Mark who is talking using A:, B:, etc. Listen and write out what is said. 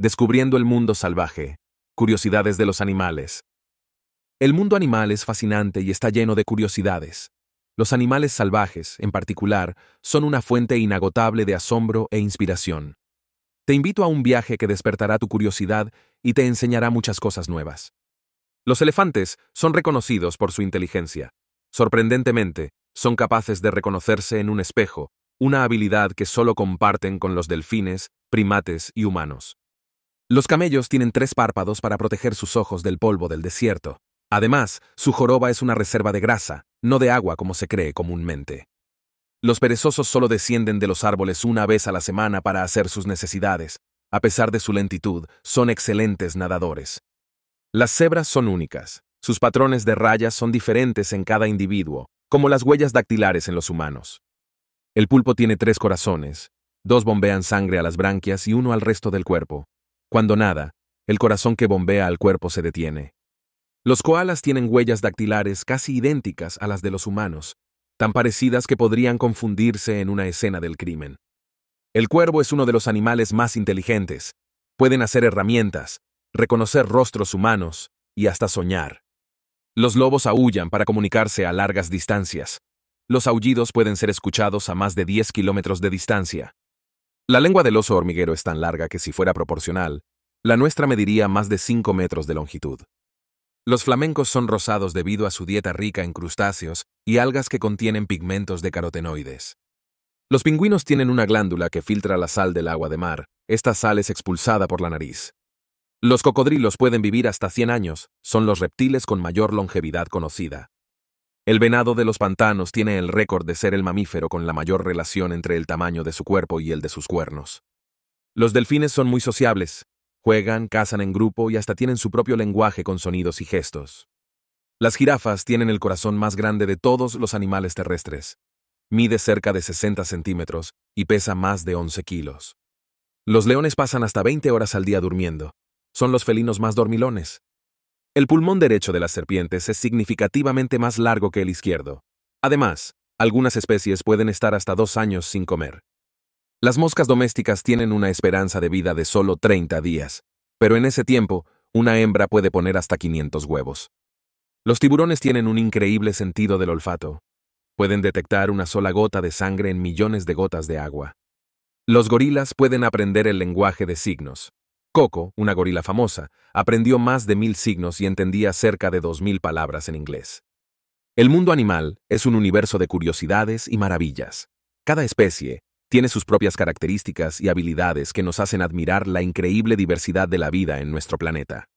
A: Descubriendo el mundo salvaje. Curiosidades de los animales. El mundo animal es fascinante y está lleno de curiosidades. Los animales salvajes, en particular, son una fuente inagotable de asombro e inspiración. Te invito a un viaje que despertará tu curiosidad y te enseñará muchas cosas nuevas. Los elefantes son reconocidos por su inteligencia. Sorprendentemente, son capaces de reconocerse en un espejo, una habilidad que solo comparten con los delfines, primates y humanos. Los camellos tienen tres párpados para proteger sus ojos del polvo del desierto. Además, su joroba es una reserva de grasa, no de agua como se cree comúnmente. Los perezosos solo descienden de los árboles una vez a la semana para hacer sus necesidades. A pesar de su lentitud, son excelentes nadadores. Las cebras son únicas. Sus patrones de rayas son diferentes en cada individuo, como las huellas dactilares en los humanos. El pulpo tiene tres corazones. Dos bombean sangre a las branquias y uno al resto del cuerpo. Cuando nada, el corazón que bombea al cuerpo se detiene. Los koalas tienen huellas dactilares casi idénticas a las de los humanos, tan parecidas que podrían confundirse en una escena del crimen. El cuervo es uno de los animales más inteligentes. Pueden hacer herramientas, reconocer rostros humanos y hasta soñar. Los lobos aullan para comunicarse a largas distancias. Los aullidos pueden ser escuchados a más de 10 kilómetros de distancia. La lengua del oso hormiguero es tan larga que si fuera proporcional, la nuestra mediría más de 5 metros de longitud. Los flamencos son rosados debido a su dieta rica en crustáceos y algas que contienen pigmentos de carotenoides. Los pingüinos tienen una glándula que filtra la sal del agua de mar. Esta sal es expulsada por la nariz. Los cocodrilos pueden vivir hasta 100 años, son los reptiles con mayor longevidad conocida. El venado de los pantanos tiene el récord de ser el mamífero con la mayor relación entre el tamaño de su cuerpo y el de sus cuernos. Los delfines son muy sociables, juegan, cazan en grupo y hasta tienen su propio lenguaje con sonidos y gestos. Las jirafas tienen el corazón más grande de todos los animales terrestres. Mide cerca de 60 centímetros y pesa más de 11 kilos. Los leones pasan hasta 20 horas al día durmiendo. Son los felinos más dormilones. El pulmón derecho de las serpientes es significativamente más largo que el izquierdo. Además, algunas especies pueden estar hasta dos años sin comer. Las moscas domésticas tienen una esperanza de vida de solo 30 días, pero en ese tiempo, una hembra puede poner hasta 500 huevos. Los tiburones tienen un increíble sentido del olfato. Pueden detectar una sola gota de sangre en millones de gotas de agua. Los gorilas pueden aprender el lenguaje de signos. Coco, una gorila famosa, aprendió más de mil signos y entendía cerca de dos mil palabras en inglés. El mundo animal es un universo de curiosidades y maravillas. Cada especie tiene sus propias características y habilidades que nos hacen admirar la increíble diversidad de la vida en nuestro planeta.